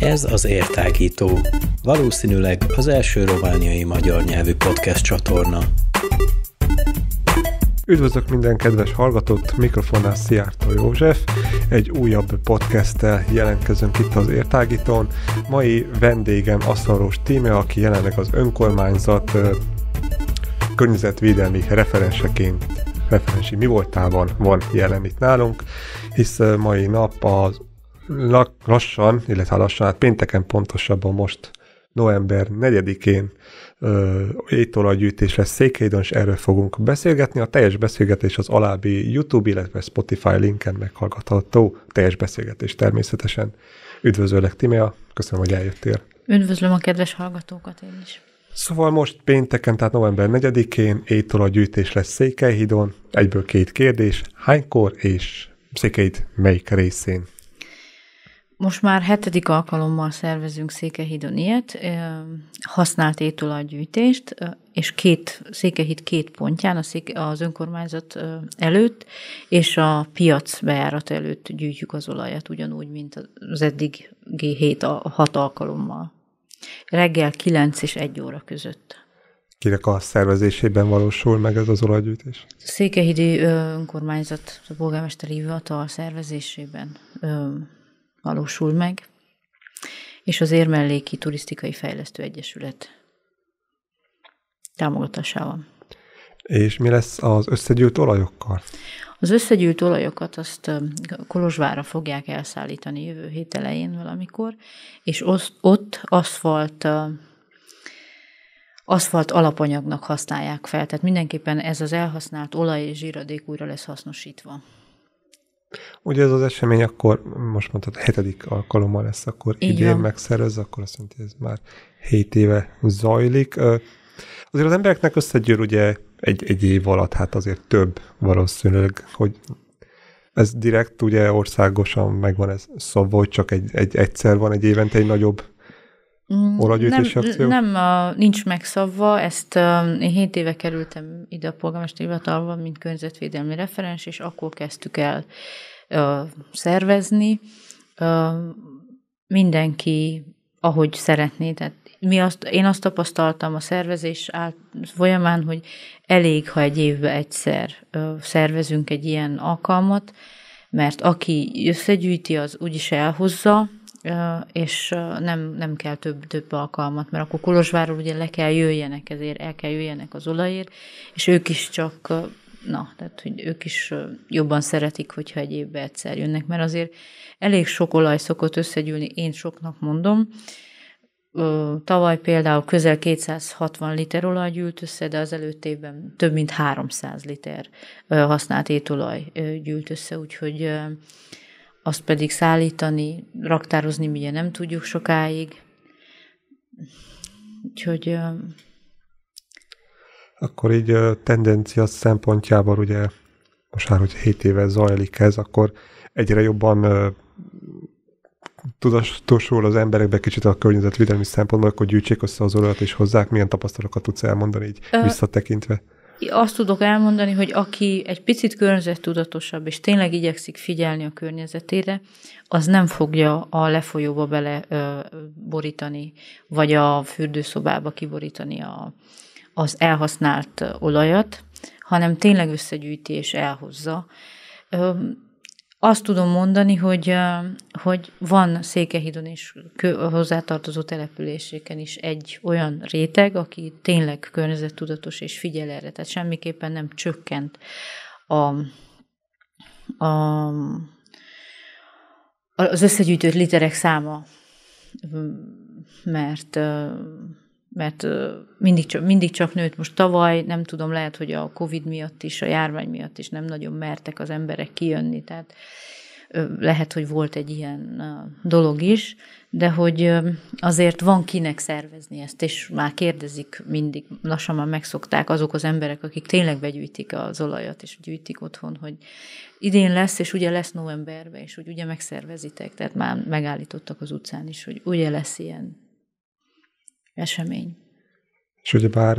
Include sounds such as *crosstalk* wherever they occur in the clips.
Ez az Értágító, valószínűleg az első romániai magyar nyelvű podcast csatorna. Üdvözlök minden kedves hallgatót, mikrofonnál Szijjártó József, egy újabb podcasttel jelentkezünk itt az Értágítón. Mai vendégem Asztalós Tíme, aki jelenleg az önkormányzat környezetvédelmi referenseként, referensi mi voltában van jelen itt nálunk, hisz mai nap az lassan, illetve lassan, hát pénteken pontosabban most november 4-én étolajgyűjtés lesz Székelydon, és erről fogunk beszélgetni. A teljes beszélgetés az alábbi YouTube, illetve Spotify linken meghallgatható teljes beszélgetés természetesen. Üdvözöllek, Timea, köszönöm, hogy eljöttél. Üdvözlöm a kedves hallgatókat én is. Szóval most pénteken, tehát november 4-én étől a gyűjtés lesz Székelyhidon. Egyből két kérdés. Hánykor és Székelyhid melyik részén? Most már hetedik alkalommal szervezünk székehidon ilyet, használt étolajgyűjtést, és két, székehid két pontján, az önkormányzat előtt, és a piac bejárat előtt gyűjtjük az olajat, ugyanúgy, mint az g 7 hat alkalommal. Reggel 9 és 1 óra között. Kinek a szervezésében valósul meg ez az olajgyűjtés? A Székehidi önkormányzat, a polgármesteri hivatal szervezésében valósul meg, és az Érmelléki Turisztikai Fejlesztő Egyesület támogatásával. És mi lesz az összegyűlt olajokkal? Az összegyűlt olajokat azt Kolozsvára fogják elszállítani jövő hét elején valamikor, és ott aszfalt aszfalt alapanyagnak használják fel. Tehát mindenképpen ez az elhasznált olaj és zsíradék újra lesz hasznosítva. Ugye ez az esemény akkor, most mondtad, hetedik alkalommal lesz, akkor Így idén van. akkor azt mondja, hogy ez már hét éve zajlik. Azért az embereknek összegyűr ugye egy, egy év alatt hát azért több valószínűleg, hogy ez direkt ugye országosan megvan ez szabva, hogy csak egy, egy egyszer van egy évente egy nagyobb mm, olajgyűjtési nem, akció? Nem, a, nincs megszabva, ezt a, um, én 7 éve kerültem ide a polgármesteri hivatalba, mint környezetvédelmi referens, és akkor kezdtük el a, szervezni. A, mindenki ahogy szeretnéd, Tehát mi azt, én azt tapasztaltam a szervezés át, folyamán, hogy elég, ha egy évben egyszer szervezünk egy ilyen alkalmat, mert aki összegyűjti, az úgyis elhozza, és nem, nem kell több, több alkalmat, mert akkor Kolozsváról ugye le kell jöjjenek, ezért el kell jöjjenek az olajért, és ők is csak na, tehát hogy ők is jobban szeretik, hogyha egy évben egyszer jönnek, mert azért elég sok olaj szokott összegyűlni, én soknak mondom. Tavaly például közel 260 liter olaj gyűlt össze, de az előtt évben több mint 300 liter használt étolaj gyűlt össze, úgyhogy azt pedig szállítani, raktározni ugye nem tudjuk sokáig. Úgyhogy akkor így tendencia szempontjából ugye most már, hogy 7 éve zajlik ez, akkor egyre jobban tudatosul az emberekbe kicsit a környezetvédelmi szempontból, akkor gyűjtsék össze az olajat és hozzák, milyen tapasztalatokat tudsz elmondani így Ö, visszatekintve? Azt tudok elmondani, hogy aki egy picit környezettudatosabb, és tényleg igyekszik figyelni a környezetére, az nem fogja a lefolyóba bele ö, borítani, vagy a fürdőszobába kiborítani a, az elhasznált olajat, hanem tényleg összegyűjti és elhozza. Azt tudom mondani, hogy, hogy van Székehidon és hozzátartozó településeken is egy olyan réteg, aki tényleg környezettudatos és figyel erre, tehát semmiképpen nem csökkent a, a, az összegyűjtött literek száma, mert mert mindig csak, mindig csak nőtt. Most tavaly, nem tudom, lehet, hogy a Covid miatt is, a járvány miatt is nem nagyon mertek az emberek kijönni, tehát lehet, hogy volt egy ilyen dolog is, de hogy azért van kinek szervezni ezt, és már kérdezik mindig, lassan már megszokták azok az emberek, akik tényleg begyűjtik az olajat, és gyűjtik otthon, hogy idén lesz, és ugye lesz novemberben, és hogy ugye megszervezitek, tehát már megállítottak az utcán is, hogy ugye lesz ilyen esemény. És bár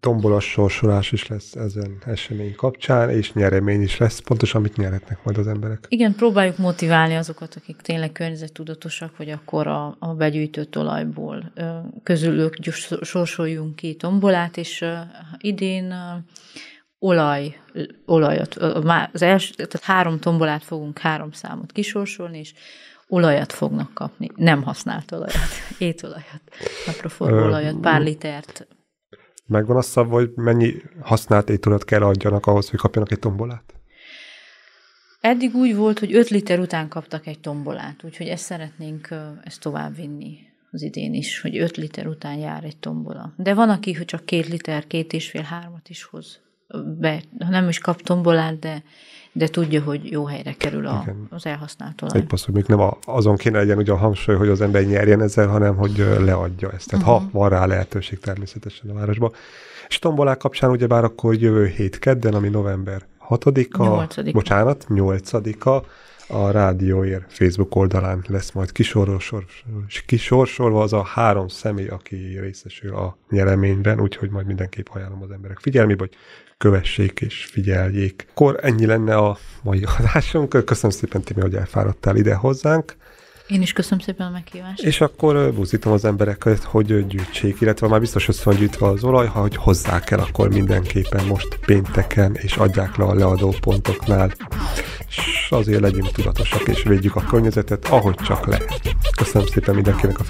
tombolas sorsolás is lesz ezen esemény kapcsán, és nyeremény is lesz, pontosan amit nyerhetnek majd az emberek. Igen, próbáljuk motiválni azokat, akik tényleg környezettudatosak, hogy akkor a, a begyűjtött olajból közülük sorsoljunk ki tombolát, és idén olaj, olajat, az első, tehát három tombolát fogunk három számot kisorsolni, és olajat fognak kapni. Nem használt olajat, *laughs* étolajat, napraforgó olajat, pár litert. Megvan a szabva, hogy mennyi használt étolajat kell adjanak ahhoz, hogy kapjanak egy tombolát? Eddig úgy volt, hogy 5 liter után kaptak egy tombolát, úgyhogy ezt szeretnénk ezt tovább vinni az idén is, hogy 5 liter után jár egy tombola. De van, aki hogy csak 2 liter, két és fél, hármat is hoz be, ha nem is kap tombolát, de, de tudja, hogy jó helyre kerül a, az elhasznált olaj. Egy passzol, még nem a, azon kéne legyen ugye a hangsúly, hogy az ember nyerjen ezzel, hanem hogy leadja ezt. Tehát uh-huh. ha mhm. van rá lehetőség természetesen a városban. És tombolák kapcsán ugyebár akkor jövő hét kedden, ami november 6-a, 8-a. bocsánat, 8-a, a rádióért Facebook oldalán lesz majd kisorsor, kisorsolva az a három személy, aki részesül a nyereményben, úgyhogy majd mindenképp ajánlom az emberek figyelmi hogy kövessék és figyeljék. Akkor ennyi lenne a mai adásunk. Köszönöm szépen, Timi, hogy elfáradtál ide hozzánk. Én is köszönöm szépen a meghívást. És akkor buzdítom az embereket, hogy gyűjtsék, illetve már biztos össze van gyűjtve az olaj, ha hogy hozzá kell, akkor mindenképpen most pénteken, és adják le a leadópontoknál és azért legyünk tudatosak, és védjük a környezetet, ahogy csak lehet. Köszönöm szépen mindenkinek a figyelmet!